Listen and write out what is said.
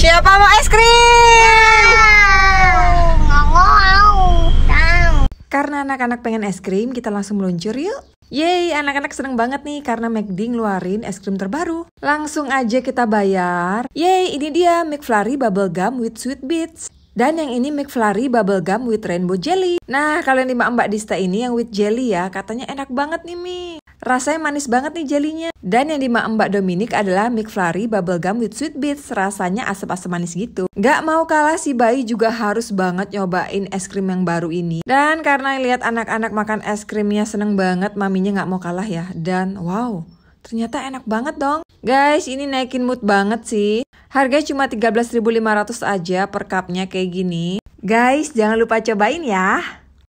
Siapa mau es krim? Ya. Karena anak-anak pengen es krim, kita langsung meluncur yuk. Yeay, anak-anak seneng banget nih karena McD ngeluarin es krim terbaru. Langsung aja kita bayar. Yeay, ini dia McFlurry Bubble Gum with Sweet Beats. Dan yang ini McFlurry Bubble Gum with Rainbow Jelly. Nah, kalian yang di Mbak Dista ini yang with jelly ya, katanya enak banget nih Mi. Rasanya manis banget nih jelinya. Dan yang dimak Mbak Dominic adalah McFlurry Bubblegum with Sweet Bits. Rasanya asap-asap manis gitu. Gak mau kalah si bayi juga harus banget nyobain es krim yang baru ini. Dan karena lihat anak-anak makan es krimnya seneng banget, maminya gak mau kalah ya. Dan wow, ternyata enak banget dong. Guys, ini naikin mood banget sih. Harganya cuma 13.500 aja per cupnya kayak gini. Guys, jangan lupa cobain ya.